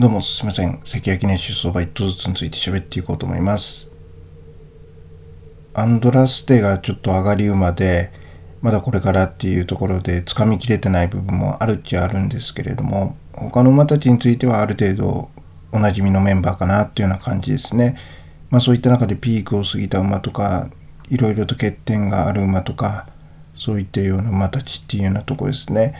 どうもすみません。関焼きね出走馬頭ずつについて喋っていこうと思います。アンドラステがちょっと上がり馬で、まだこれからっていうところで掴みきれてない部分もあるっちゃあるんですけれども、他の馬たちについてはある程度おなじみのメンバーかなっていうような感じですね。まあそういった中でピークを過ぎた馬とか、いろいろと欠点がある馬とか、そういったような馬たちっていうようなとこですね。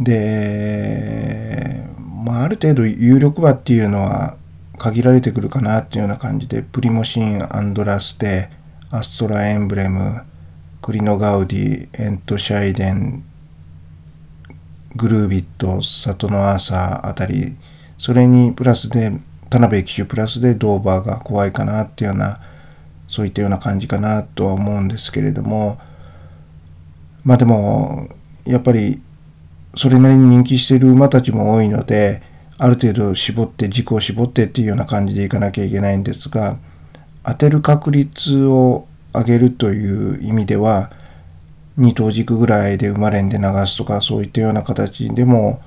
で、まあ、ある程度有力馬っていうのは限られてくるかなっていうような感じで、プリモシン、アンドラステ、アストラエンブレム、クリノガウディ、エントシャイデン、グルービット、サトノアーサーあたり、それにプラスで、田辺騎手プラスでドーバーが怖いかなっていうような、そういったような感じかなとは思うんですけれども、まあでも、やっぱりそれなりに人気している馬たちも多いので、ある程度絞って、軸を絞ってっていうような感じでいかなきゃいけないんですが、当てる確率を上げるという意味では、2等軸ぐらいで生まれんで流すとか、そういったような形でも、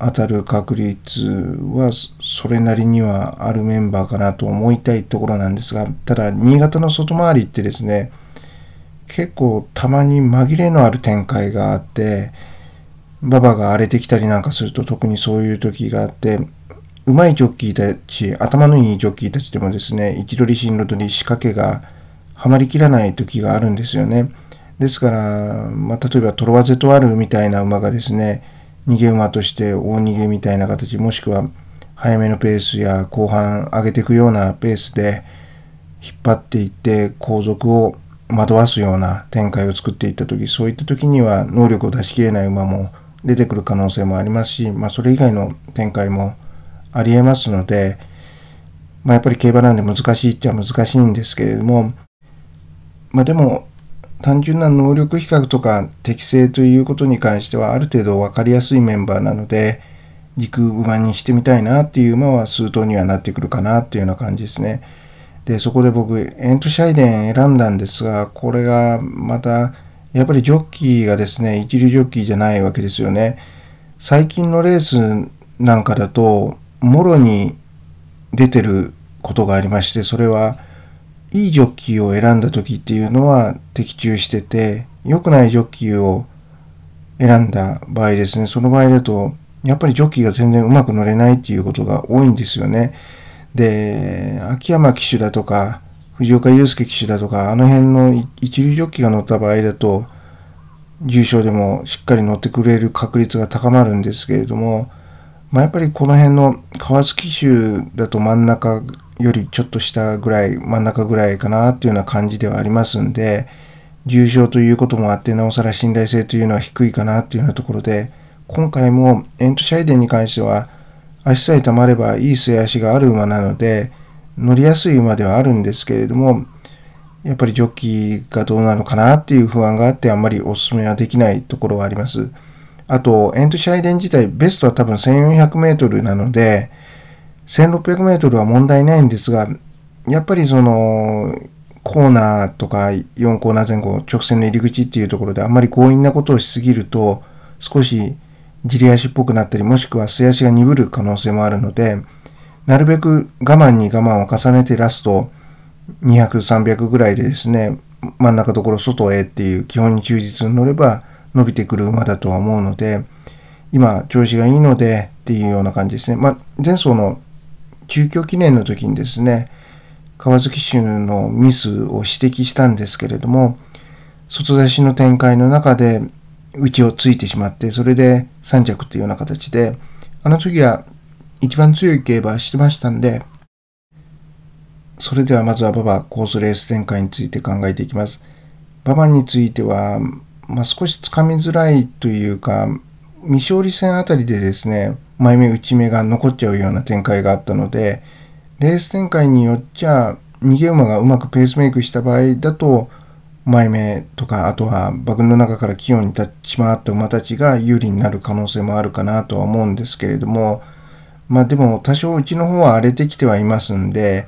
当たる確率はそれなりにはあるメンバーかなと思いたいところなんですが、ただ新潟の外回りってですね、結構たまに紛れのある展開があって、馬場が荒れてきたりなんかすると特にそういう時があって、うまいジョッキーたち、頭のいいジョッキーたちでもですね、一取り進路取り仕掛けがはまりきらない時があるんですよね。ですから、まあ、例えばトロワゼトワルみたいな馬がですね、逃げ馬として大逃げみたいな形、もしくは早めのペースや後半上げていくようなペースで引っ張っていって後続を惑わすような展開を作っていった時、そういった時には能力を出し切れない馬も出てくる可能性もありますし、まあ、それ以外の展開もありえますので、まあ、やっぱり競馬なんで難しいっちゃ難しいんですけれども、まあ、でも単純な能力比較とか適性ということに関してはある程度分かりやすいメンバーなので軸馬にしてみたいなっていう馬は数頭にはなってくるかなっていうような感じですね。でそこで僕エントシャイデン選んだんですがこれがまたやっぱりジョッキーがですね、一流ジョッキーじゃないわけですよね。最近のレースなんかだと、もろに出てることがありまして、それは、いいジョッキーを選んだ時っていうのは的中してて、良くないジョッキーを選んだ場合ですね、その場合だと、やっぱりジョッキーが全然うまく乗れないっていうことが多いんですよね。で、秋山騎手だとか、藤岡祐介騎手だとか、あの辺の一流ジョッキが乗った場合だと、重賞でもしっかり乗ってくれる確率が高まるんですけれども、まあ、やっぱりこの辺の川崎州だと真ん中よりちょっと下ぐらい、真ん中ぐらいかなっていうような感じではありますんで、重症ということもあって、なおさら信頼性というのは低いかなっていうようなところで、今回もエントシャイデンに関しては、足さえたまればいい末足がある馬なので、乗りやすい馬ではあるんですけれども、やっぱりジョッキーがどうなのかなっていう不安があって、あんまりお勧めはできないところはあります。あと、エントシャイデン自体、ベストは多分1400メートルなので、1600メートルは問題ないんですが、やっぱりその、コーナーとか4コーナー前後、直線の入り口っていうところであんまり強引なことをしすぎると、少しじり足っぽくなったり、もしくは素足が鈍る可能性もあるので、なるべく我慢に我慢を重ねてラスト200、300ぐらいでですね、真ん中ところ外へっていう基本に忠実に乗れば伸びてくる馬だとは思うので、今調子がいいのでっていうような感じですね。まあ、前走の中京記念の時にですね、川崎州のミスを指摘したんですけれども、外出しの展開の中で内をついてしまって、それで3着というような形で、あの時は一番強い競馬してましたんで、それではまずは馬場コースレース展開について考えていきます。馬場については、まあ、少しつかみづらいというか、未勝利戦あたりでですね、前目内目が残っちゃうような展開があったので、レース展開によっちゃ、逃げ馬がうまくペースメイクした場合だと、前目とか、あとは馬群の中から器用に立ち回った馬たちが有利になる可能性もあるかなとは思うんですけれども、まあでも多少うちの方は荒れてきてはいますんで、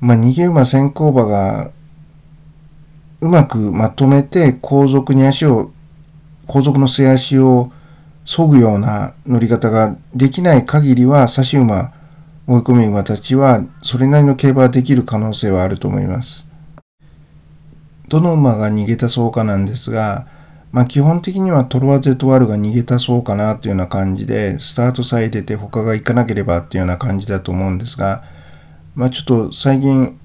まあ逃げ馬先行馬がうまくまとめて後続に足を、後続の末足を削ぐような乗り方ができない限りは差し馬、追い込み馬たちはそれなりの競馬ができる可能性はあると思います。どの馬が逃げたそうかなんですが、まあ、基本的にはトロワゼトワルが逃げたそうかなというような感じで、スタートさえ出て他が行かなければっていうような感じだと思うんですが、まあ、ちょっと最近、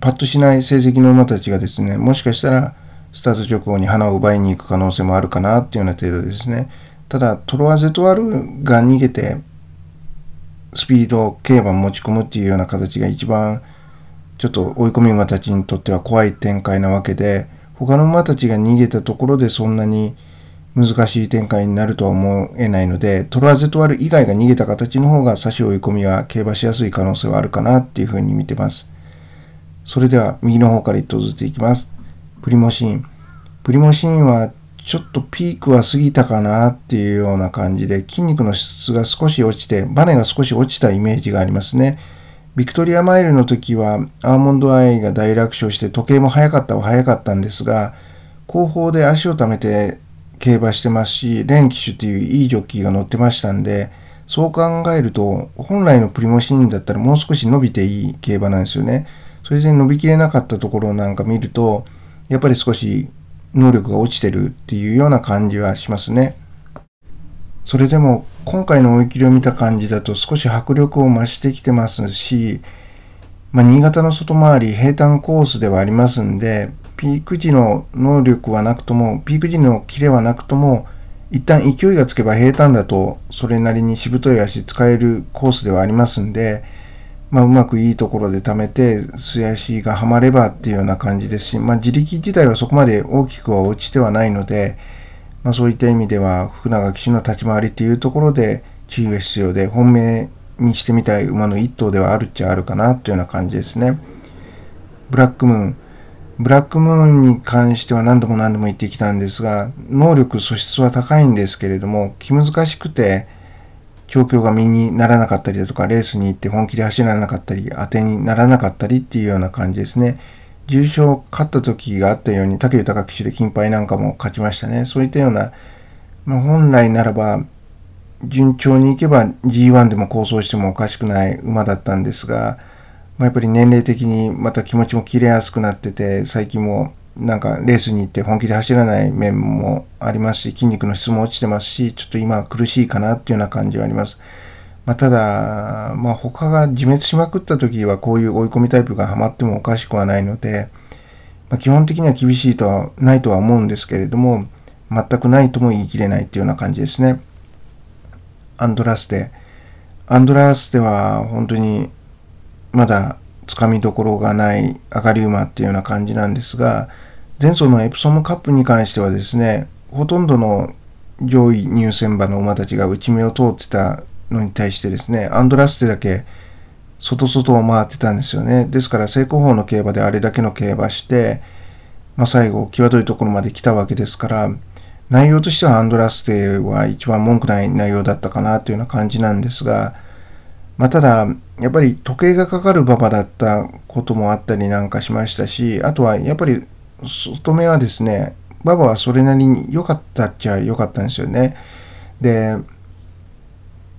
パッとしない成績の馬たちがですね、もしかしたらスタート直後に花を奪いに行く可能性もあるかなっていうような程度ですね。ただ、トロワゼトワルが逃げて、スピード、競馬持ち込むっていうような形が一番、ちょっと追い込み馬たちにとっては怖い展開なわけで、他の馬たちが逃げたところでそんなに難しい展開になるとは思えないので、トラゼトワル以外が逃げた形の方が差し追い込みは競馬しやすい可能性はあるかなっていうふうに見てます。それでは右の方から一頭ずついきます。プリモシーン。プリモシーンはちょっとピークは過ぎたかなっていうような感じで筋肉の質が少し落ちてバネが少し落ちたイメージがありますね。ビクトリアマイルの時はアーモンドアイが大楽勝して時計も早かったは早かったんですが後方で足を溜めて競馬してますしレン騎手っていういいジョッキーが乗ってましたんでそう考えると本来のプリモシーンだったらもう少し伸びていい競馬なんですよねそれで伸びきれなかったところなんか見るとやっぱり少し能力が落ちてるっていうような感じはしますね。それでも今回の追い切りを見た感じだと少し迫力を増してきてますし、まあ、新潟の外回り平坦コースではありますんでピーク時の能力はなくともピーク時のキレはなくとも一旦勢いがつけば平坦だとそれなりにしぶとい足使えるコースではありますんで、まあ、うまくいいところで貯めて素足がはまればっていうような感じですし、まあ、自力自体はそこまで大きくは落ちてはないので、まあ、そういった意味では福永騎手の立ち回りっていうところで注意が必要で本命にしてみたい馬の1頭ではあるっちゃあるかなというような感じですね。ブラックムーンブラックムーンに関しては何度も何度も言ってきたんですが能力素質は高いんですけれども気難しくて調教が身にならなかったりだとかレースに行って本気で走らなかったり当てにならなかったりっていうような感じですね。重賞勝った時があったように武豊騎手で金杯なんかも勝ちましたねそういったような、まあ、本来ならば順調にいけば G1 でも構想してもおかしくない馬だったんですが、まあ、やっぱり年齢的にまた気持ちも切れやすくなってて最近もなんかレースに行って本気で走らない面もありますし筋肉の質も落ちてますしちょっと今苦しいかなっていうような感じはあります。まあ、ただ、まあ、他が自滅しまくった時はこういう追い込みタイプがハマってもおかしくはないので、まあ、基本的には厳しいとはないとは思うんですけれども全くないとも言い切れないっていうような感じですねアンドラステアンドラステは本当にまだつかみどころがないアガリウマっていうような感じなんですが前走のエプソムカップに関してはですねほとんどの上位入選馬の馬たちが内目を通ってたのに対してですね、アンドラステだけ外外を回ってたんですよね。ですから正攻法の競馬であれだけの競馬して、まあ、最後際どいところまで来たわけですから、内容としてはアンドラステは一番文句ない内容だったかなというような感じなんですが、まあ、ただ、やっぱり時計がかかる馬場だったこともあったりなんかしましたし、あとはやっぱり外目はですね、馬場はそれなりに良かったっちゃ良かったんですよね。で、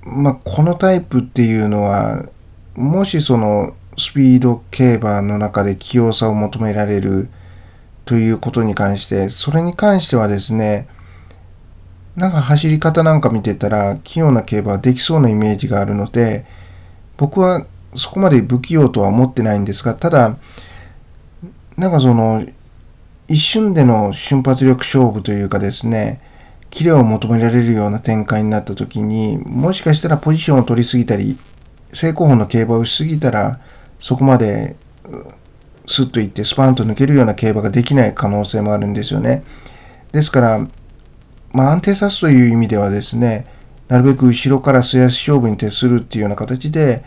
まあ、このタイプっていうのはもしそのスピード競馬の中で器用さを求められるということに関してそれに関してはですねなんか走り方なんか見てたら器用な競馬できそうなイメージがあるので僕はそこまで不器用とは思ってないんですがただなんかその一瞬での瞬発力勝負というかですねキレを求められるような展開になった時にもしかしたらポジションを取りすぎたり正攻法の競馬をしすぎたらそこまでスッといってスパンと抜けるような競馬ができない可能性もあるんですよね。ですから、まあ、安定さすという意味ではですねなるべく後ろから素足勝負に徹するっていうような形で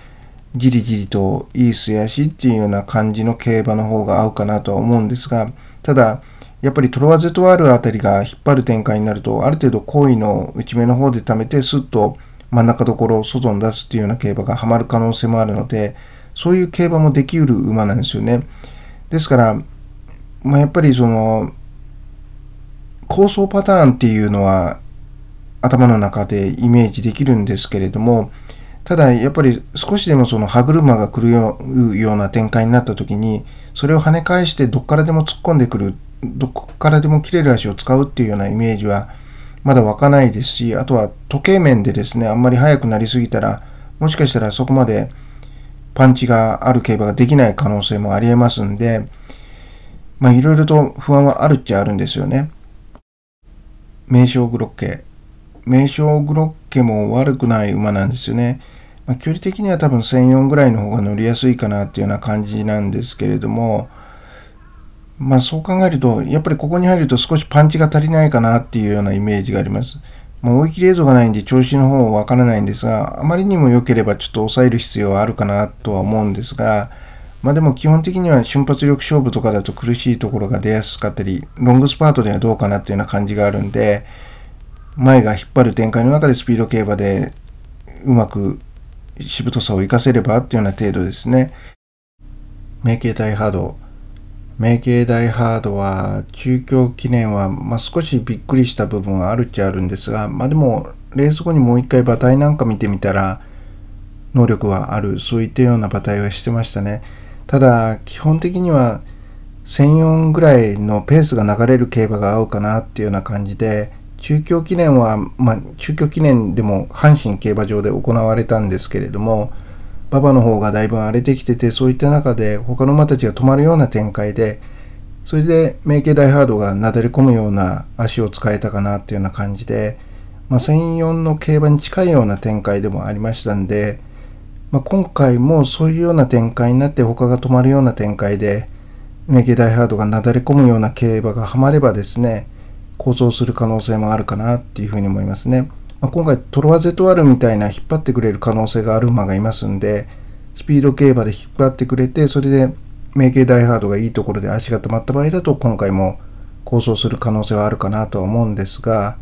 じりじりといい素足っていうような感じの競馬の方が合うかなとは思うんですがただやっぱりトロワゼトワールあたりが引っ張る展開になると、ある程度好意の内目の方で貯めて、スッと真ん中どころを外に出すっていうような競馬がはまる可能性もあるので、そういう競馬もできうる馬なんですよね。ですから、まあ、やっぱりその、構想パターンっていうのは頭の中でイメージできるんですけれども、ただやっぱり少しでもその歯車が狂うような展開になった時に、それを跳ね返してどっからでも突っ込んでくるどこからでも切れる足を使うっていうようなイメージはまだ湧かないですし、あとは時計面でですね、あんまり速くなりすぎたら、もしかしたらそこまでパンチがある競馬ができない可能性もありえますんで、まあいろいろと不安はあるっちゃあるんですよね。名称グロッケ。名称グロッケも悪くない馬なんですよね。まあ、距離的には多分1004ぐらいの方が乗りやすいかなっていうような感じなんですけれども、まあそう考えると、やっぱりここに入ると少しパンチが足りないかなっていうようなイメージがあります。まあ、追い切れ映像がないんで調子の方わからないんですが、あまりにも良ければちょっと抑える必要はあるかなとは思うんですが、まあでも基本的には瞬発力勝負とかだと苦しいところが出やすかったり、ロングスパートではどうかなというような感じがあるんで、前が引っ張る展開の中でスピード競馬でうまくしぶとさを生かせればっていうような程度ですね。名形大波動。名系大ハードは中京記念は、まあ、少しびっくりした部分はあるっちゃあるんですが、まあ、でもレース後にもう一回馬体なんか見てみたら能力はあるそういったような馬体はしてましたねただ基本的には1004ぐらいのペースが流れる競馬が合うかなっていうような感じで中京記念は、まあ、中京記念でも阪神競馬場で行われたんですけれども、馬場の方がだいぶ荒れてきててそういった中で他の馬たちが止まるような展開でそれで名家大ハードがなだれ込むような足を使えたかなっていうような感じで、まあ、1の競馬に近いような展開でもありましたんで、まあ、今回もそういうような展開になって他が止まるような展開で名家大ハードがなだれ込むような競馬がはまればですね構想する可能性もあるかなっていうふうに思いますね。まあ、今回トロワゼトワルみたいな引っ張ってくれる可能性がある馬がいますんで、スピード競馬で引っ張ってくれて、それで名形ダイハードがいいところで足が止まった場合だと今回も構想する可能性はあるかなとは思うんですが、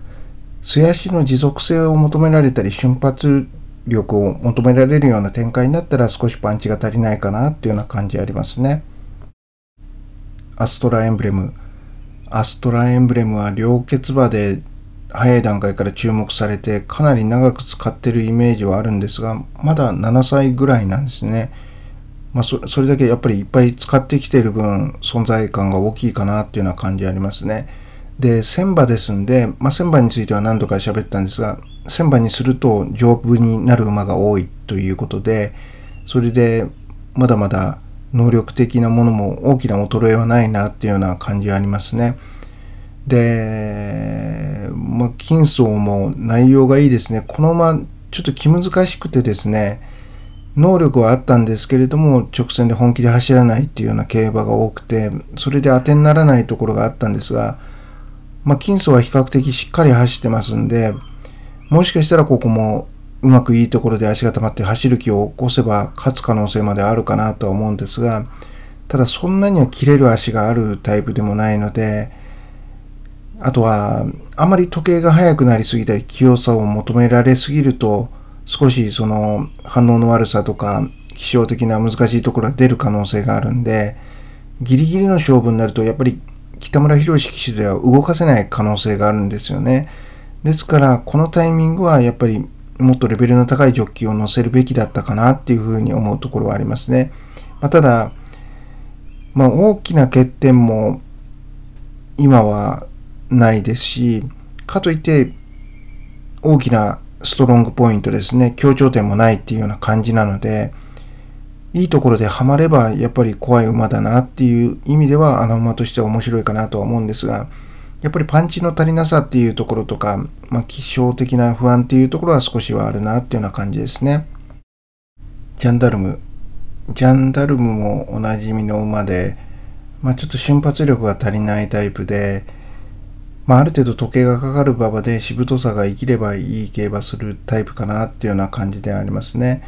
素足の持続性を求められたり瞬発力を求められるような展開になったら少しパンチが足りないかなっていうような感じありますね。アストラエンブレム。アストラエンブレムは両欠馬で早い段階から注目されてかなり長く使ってるイメージはあるんですがまだ7歳ぐらいなんですね、まあ、それだけやっぱりいっぱい使ってきてる分存在感が大きいかなっていうような感じありますねで船0羽ですんで、まあ、1000羽については何度か喋ったんですが1000羽にすると丈夫になる馬が多いということでそれでまだまだ能力的なものも大きな衰えはないなっていうような感じはありますね。で、まあ、金層も内容がいいですね。このままちょっと気難しくてですね、能力はあったんですけれども、直線で本気で走らないっていうような競馬が多くて、それで当てにならないところがあったんですが、まあ、金層は比較的しっかり走ってますんで、もしかしたらここもうまくいいところで足が溜まって走る気を起こせば勝つ可能性まであるかなとは思うんですが、ただそんなには切れる足があるタイプでもないので、あとは、あまり時計が速くなりすぎたり、器用さを求められすぎると、少しその反応の悪さとか、気象的な難しいところが出る可能性があるんで、ギリギリの勝負になると、やっぱり北村博士騎手では動かせない可能性があるんですよね。ですから、このタイミングはやっぱりもっとレベルの高いジョッキを乗せるべきだったかなっていうふうに思うところはありますね。まあ、ただ、まあ、大きな欠点も今はないですし、かといって大きなストロングポイントですね、協調点もないっていうような感じなので、いいところでハマればやっぱり怖い馬だなっていう意味では穴馬としては面白いかなとは思うんですが、やっぱりパンチの足りなさっていうところとか、まあ、気象的な不安っていうところは少しはあるなっていうような感じですね。ジャンダルム。ジャンダルムもおなじみの馬で、まあ、ちょっと瞬発力が足りないタイプで、まあ、ある程度時計がかかる馬場でしぶとさが生きればいい競馬するタイプかなっていうような感じでありますね。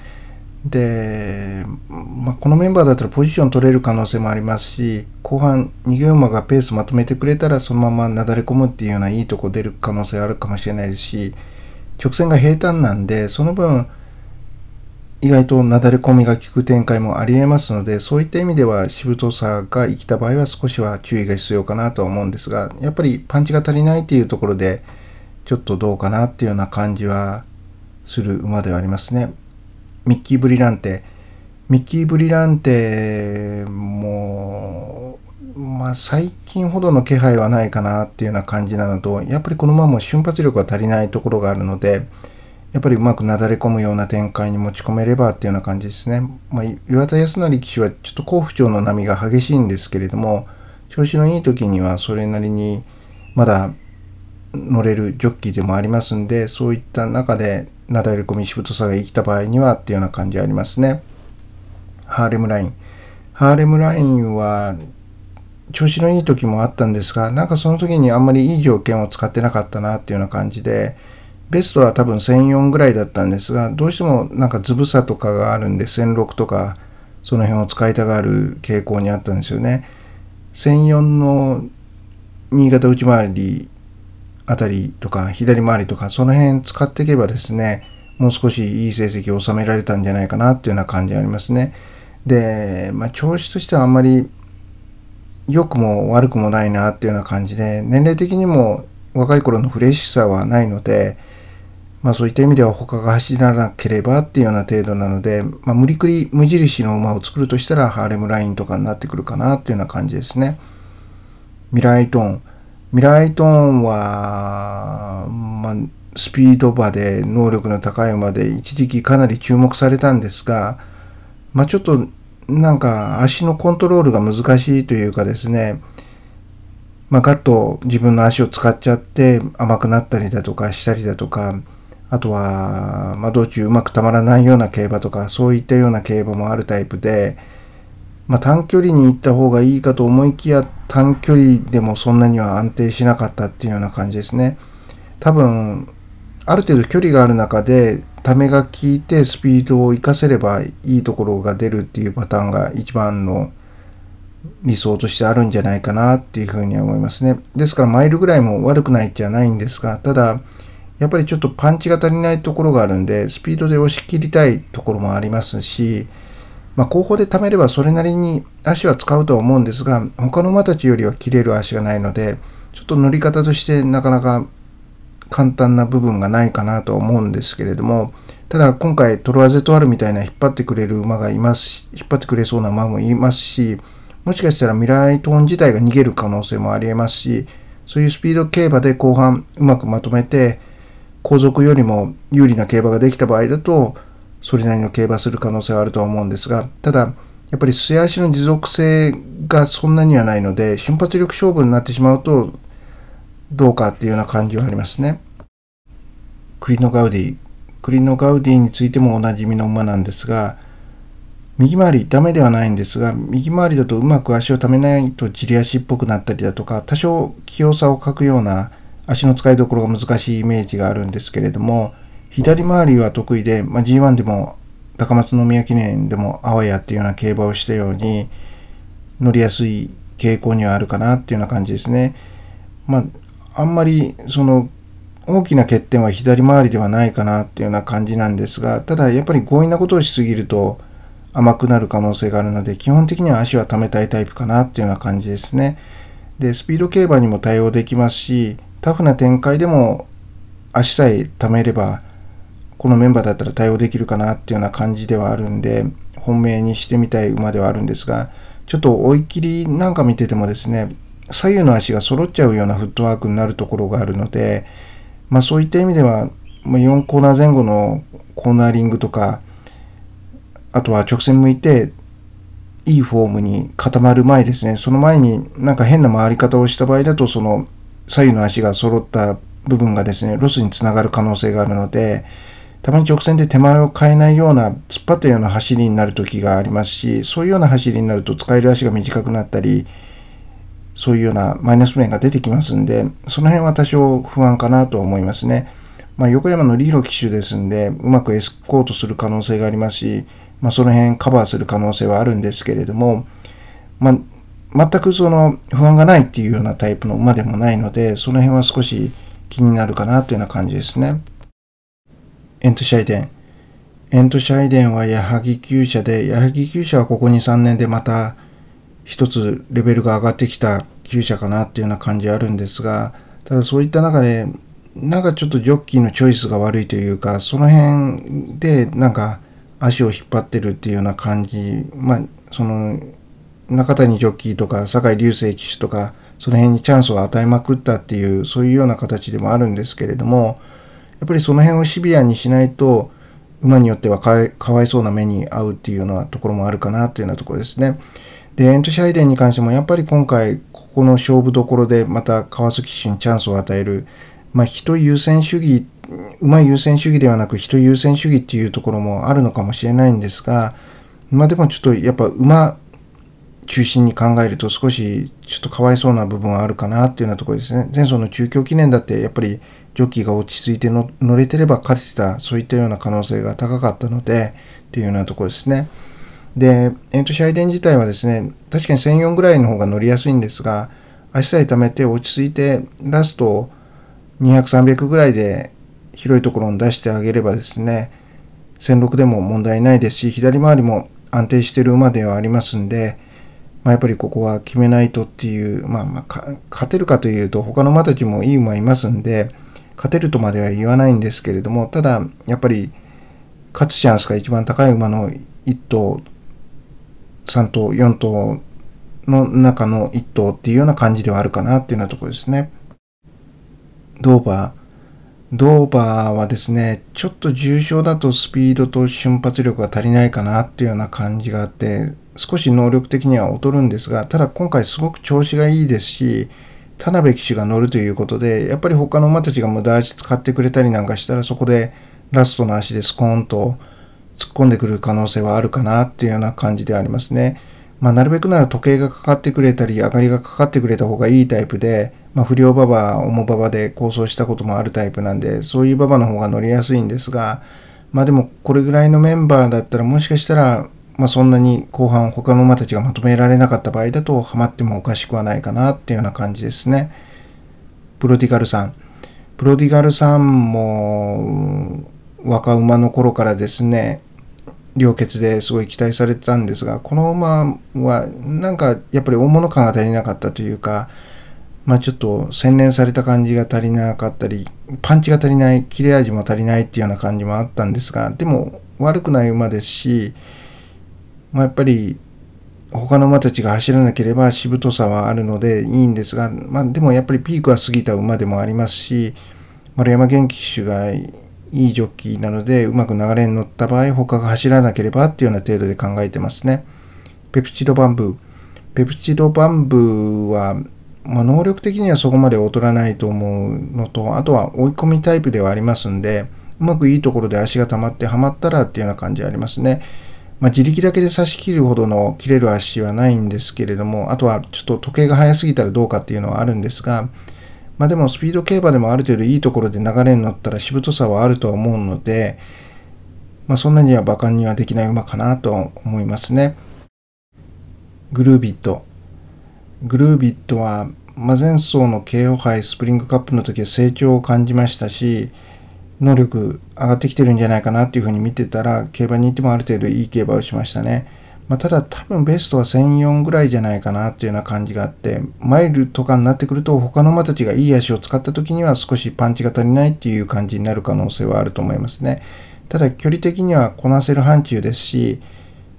で、まあ、このメンバーだったらポジション取れる可能性もありますし後半逃げ馬がペースまとめてくれたらそのままなだれ込むっていうようないいとこ出る可能性あるかもしれないですし直線が平坦なんでその分意外となだれ込みが効く展開もありえますので、そういった意味ではしぶとさが生きた場合は少しは注意が必要かなとは思うんですが、やっぱりパンチが足りないっていうところで、ちょっとどうかなっていうような感じはする馬ではありますね。ミッキー・ブリランテ。ミッキー・ブリランテも、まあ、最近ほどの気配はないかなっていうような感じなのと、やっぱりこの馬も瞬発力が足りないところがあるので、やっぱりうまくなだれ込むような展開に持ち込めればっていうような感じですね。まあ、岩田康成騎手はちょっと好不調の波が激しいんですけれども、調子のいい時にはそれなりにまだ乗れるジョッキーでもありますんで、そういった中でなだれ込みしぶとさが生きた場合にはっていうような感じありますね。ハーレムライン。ハーレムラインは調子のいい時もあったんですが、なんかその時にあんまりいい条件を使ってなかったなっていうような感じで、ベストは多分1004ぐらいだったんですが、どうしてもなんかズブさとかがあるんで、1006とか、その辺を使いたがる傾向にあったんですよね。1004の新潟内回りあたりとか、左回りとか、その辺使っていけばですね、もう少しいい成績を収められたんじゃないかなっていうような感じがありますね。で、まあ、調子としてはあんまり良くも悪くもないなっていうような感じで、年齢的にも若い頃のフレッシュさはないので、まあ、そういった意味では他が走らなければっていうような程度なので、まあ、無理くり無印の馬を作るとしたらハーレムラインとかになってくるかなっていうような感じですね。ミライトーン。ミライトーンは、まあ、スピード馬で能力の高い馬で一時期かなり注目されたんですが、まあ、ちょっとなんか足のコントロールが難しいというかですね、まあ、ガッと自分の足を使っちゃって甘くなったりだとかしたりだとか、あとは、まあ、道中うまくたまらないような競馬とか、そういったような競馬もあるタイプで、まあ、短距離に行った方がいいかと思いきや、短距離でもそんなには安定しなかったっていうような感じですね。多分、ある程度距離がある中で、ためが効いてスピードを活かせればいいところが出るっていうパターンが一番の理想としてあるんじゃないかなっていうふうには思いますね。ですからマイルぐらいも悪くないっちゃないんですが、ただ、やっぱりちょっとパンチが足りないところがあるんで、スピードで押し切りたいところもありますし、まあ、後方で貯めればそれなりに足は使うとは思うんですが、他の馬たちよりは切れる足がないので、ちょっと乗り方としてなかなか簡単な部分がないかなとは思うんですけれども、ただ今回トロアゼトワルみたいな引っ張ってくれる馬がいますし、引っ張ってくれそうな馬もいますし、もしかしたらミライトーン自体が逃げる可能性もあり得ますし、そういうスピード競馬で後半うまくまとめて、後続よりも有利な競馬ができた場合だと、それなりの競馬する可能性はあるとは思うんですが、ただ、やっぱり素足の持続性がそんなにはないので、瞬発力勝負になってしまうと、どうかっていうような感じはありますね。クリノガウディ。クリノガウディについてもおなじみの馬なんですが、右回りダメではないんですが、右回りだとうまく足をためないとじり足っぽくなったりだとか、多少器用さを欠くような足の使いどころが難しいイメージがあるんですけれども左回りは得意で、まあ、G1 でも高松宮記念でもあわやっていうような競馬をしたように乗りやすい傾向にはあるかなっていうような感じですね。まあ、あんまりその大きな欠点は左回りではないかなっていうような感じなんですが、ただやっぱり強引なことをしすぎると甘くなる可能性があるので、基本的には足は溜めたいタイプかなっていうような感じですね。で、スピード競馬にも対応できますし、タフな展開でも足さえ貯めればこのメンバーだったら対応できるかなっていうような感じではあるんで本命にしてみたい馬ではあるんですがちょっと追い切りなんか見ててもですね左右の足が揃っちゃうようなフットワークになるところがあるのでまあそういった意味では4コーナー前後のコーナーリングとかあとは直線向いていいフォームに固まる前ですねその前になんか変な回り方をした場合だとその左右の足が揃った部分がですね、ロスにつながる可能性があるので、たまに直線で手前を変えないような、突っ張ったような走りになる時がありますし、そういうような走りになると使える足が短くなったり、そういうようなマイナス面が出てきますんで、その辺は多少不安かなと思いますね。まあ、横山のリーロ機種ですんで、うまくエスコートする可能性がありますし、まあ、その辺カバーする可能性はあるんですけれども、まあ、全くその不安がないっていうようなタイプの馬でもないので、その辺は少し気になるかなというような感じですね。エントシャイデン。エントシャイデンは矢作厩舎で、矢作厩舎はここに3年でまた一つレベルが上がってきた厩舎かなっていうような感じあるんですが、ただそういった中で、なんかちょっとジョッキーのチョイスが悪いというか、その辺でなんか足を引っ張ってるっていうような感じ、まあ、その中谷ジョッキーとか酒井隆盛騎手とかその辺にチャンスを与えまくったっていうそういうような形でもあるんですけれどもやっぱりその辺をシビアにしないと馬によってはかかわいそうな目に遭うっていうようなところもあるかなというようなところですね。でエントシャイデンに関してもやっぱり今回ここの勝負どころでまた川崎市にチャンスを与える、まあ、人優先主義馬優先主義ではなく人優先主義っていうところもあるのかもしれないんですがまあでもちょっとやっぱ馬中心に考えると少しちょっとかわいそうな部分はあるかなっていうようなところですね。前走の中京記念だってやっぱりジョッキーが落ち着いて乗れてれば勝てたそういったような可能性が高かったのでっていうようなところですね。で、えー、と試合電自体はですね確かに1004ぐらいの方が乗りやすいんですが足さえ溜めて落ち着いてラスト200300ぐらいで広いところに出してあげればですね1006でも問題ないですし左回りも安定してる馬ではありますんでまあ、やっぱりここは決めないとっていう、まあ、まあ、勝てるかというと、他の馬たちもいい馬いますんで、勝てるとまでは言わないんですけれども、ただ、やっぱり、勝つチャンスが一番高い馬の1頭、3頭、4頭の中の1頭っていうような感じではあるかなっていうようなところですね。ドーバー、ドーバーはですね、ちょっと重症だとスピードと瞬発力が足りないかなっていうような感じがあって、少し能力的には劣るんですが、ただ今回すごく調子がいいですし、田辺騎手が乗るということで、やっぱり他の馬たちが無駄足使ってくれたりなんかしたら、そこでラストの足でスコーンと突っ込んでくる可能性はあるかなっていうような感じでありますね。まあ、なるべくなら時計がかかってくれたり、明かりがかかってくれた方がいいタイプで、まあ、不良ババア、重ババで構想したこともあるタイプなんで、そういうババの方が乗りやすいんですが、まあでもこれぐらいのメンバーだったらもしかしたら、まあ、そんなに後半他の馬たちがまとめられなかった場合だとハマってもおかしくはないかなっていうような感じですね。プロディガルさん。プロディガルさんも若馬の頃からですね、良血ですごい期待されてたんですがこの馬はなんかやっぱり大物感が足りなかったというかまあちょっと洗練された感じが足りなかったりパンチが足りない切れ味も足りないっていうような感じもあったんですがでも悪くない馬ですし、まあ、やっぱり他の馬たちが走らなければしぶとさはあるのでいいんですが、まあ、でもやっぱりピークは過ぎた馬でもありますし丸山元気騎手がいいジョッキーなのでうまく流れに乗った場合他が走らなければっていうような程度で考えてますね。ペプチドバンブー。ペプチドバンブーは、まあ、能力的にはそこまで劣らないと思うのとあとは追い込みタイプではありますんでうまくいいところで足が溜まってはまったらっていうような感じありますね。まあ、自力だけで差し切るほどの切れる足はないんですけれどもあとはちょっと時計が速すぎたらどうかっていうのはあるんですがまあ、でもスピード競馬でもある程度いいところで流れに乗ったらしぶとさはあるとは思うので、まあ、そんなには馬鹿にはできない馬かなと思いますね。グルービット。グルービットは、まゼンの KO 杯スプリングカップの時は成長を感じましたし、能力上がってきてるんじゃないかなっていうふうに見てたら、競馬に行ってもある程度いい競馬をしましたね。まあ、ただ多分ベストは1004ぐらいじゃないかなっていうような感じがあって、マイルとかになってくると他の馬たちがいい足を使った時には少しパンチが足りないっていう感じになる可能性はあると思いますね。ただ距離的にはこなせる範疇ですし、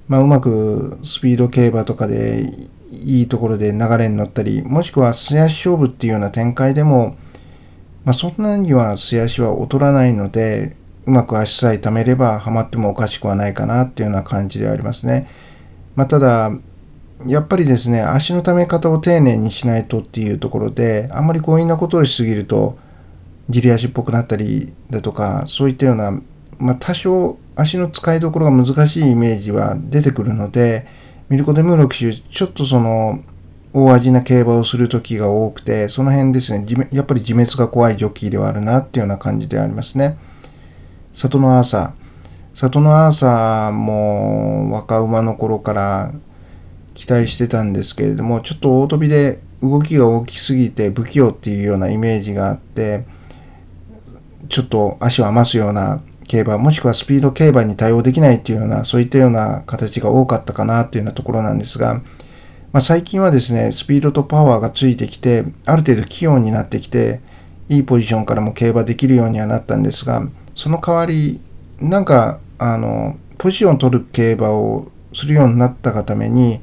まあ、うまくスピード競馬とかでいいところで流れに乗ったり、もしくは素足勝負っていうような展開でも、まあ、そんなには素足は劣らないので、うまく足さえ貯めればハマってもおかしくはないかなっていうような感じではありますね。まあ、ただ、やっぱりですね、足のため方を丁寧にしないとっていうところで、あんまり強引なことをしすぎると、じり足っぽくなったりだとか、そういったような、まあ、多少足の使いどころが難しいイメージは出てくるので、ミルコ・デ・ムーロ騎手、ちょっとその、大味な競馬をする時が多くて、その辺ですね、やっぱり自滅が怖いジョッキーではあるなっていうような感じでありますね。里の朝。里のアーサーも若馬の頃から期待してたんですけれども、ちょっと大飛びで動きが大きすぎて不器用っていうようなイメージがあって、ちょっと足を余すような競馬、もしくはスピード競馬に対応できないっていうような、そういったような形が多かったかなっていうようなところなんですが、まあ、最近はですね、スピードとパワーがついてきて、ある程度器用になってきて、いいポジションからも競馬できるようにはなったんですが、その代わり、なんかあのポジションを取る競馬をするようになったがために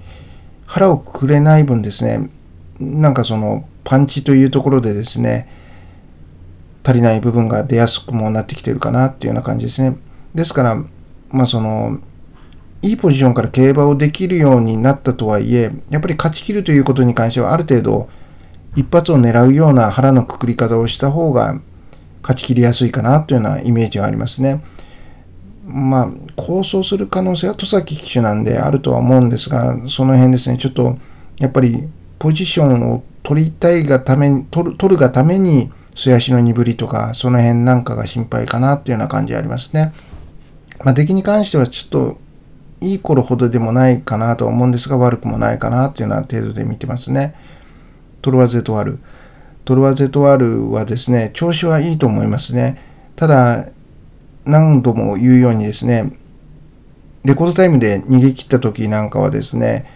腹をくくれない分ですねなんかそのパンチというところでですね足りない部分が出やすくもなってきてるかなっていうような感じですねですからまあそのいいポジションから競馬をできるようになったとはいえやっぱり勝ちきるということに関してはある程度一発を狙うような腹のくくり方をした方が勝ちきりやすいかなというようなイメージはありますね。まあ、構想する可能性は戸崎騎手なんであるとは思うんですが、その辺ですね、ちょっとやっぱりポジションを取りたいがために、取る取るがために、素足の鈍りとか、その辺なんかが心配かなっていうような感じありますね。まあ、敵に関してはちょっと、いい頃ほどでもないかなとは思うんですが、悪くもないかなっていうような程度で見てますね。トルワゼトワル。トルワゼトワルはですね、調子はいいと思いますね。ただ、何度も言うようにですね、レコードタイムで逃げ切った時なんかはですね、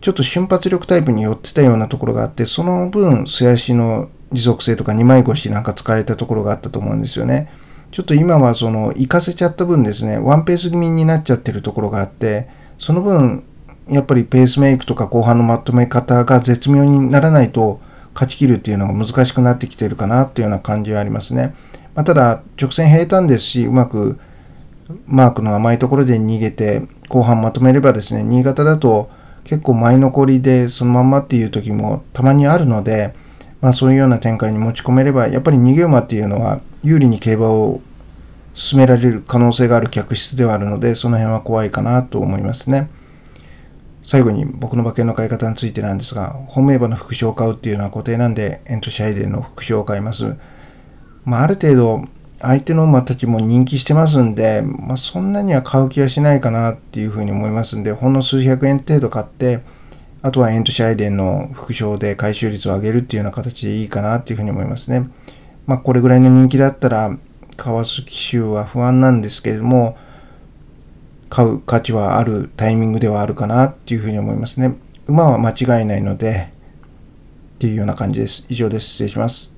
ちょっと瞬発力タイプに寄ってたようなところがあって、その分、素足の持続性とか2枚腰なんか使われたところがあったと思うんですよね。ちょっと今はその、行かせちゃった分ですね、ワンペース気味になっちゃってるところがあって、その分、やっぱりペースメイクとか後半のまとめ方が絶妙にならないと勝ちきるっていうのが難しくなってきてるかなっていうような感じはありますね。まあ、ただ、直線平坦ですし、うまくマークの甘いところで逃げて、後半まとめればですね、新潟だと結構前残りでそのまんまっていう時もたまにあるので、まあ、そういうような展開に持ち込めれば、やっぱり逃げ馬っていうのは有利に競馬を進められる可能性がある客室ではあるので、その辺は怖いかなと思いますね。最後に僕の馬券の買い方についてなんですが、本命馬の副賞を買うっていうのは固定なんで、エントシャイデーの副賞を買います。まあ、ある程度相手の馬たちも人気してますんで、まあ、そんなには買う気はしないかなっていうふうに思いますんで、ほんの数百円程度買って、あとはエントシャイデンの副賞で回収率を上げるっていうような形でいいかなっていうふうに思いますね。まあ、これぐらいの人気だったら、買わす機種は不安なんですけれども、買う価値はあるタイミングではあるかなっていうふうに思いますね。馬は間違いないので、っていうような感じです。以上です。失礼します。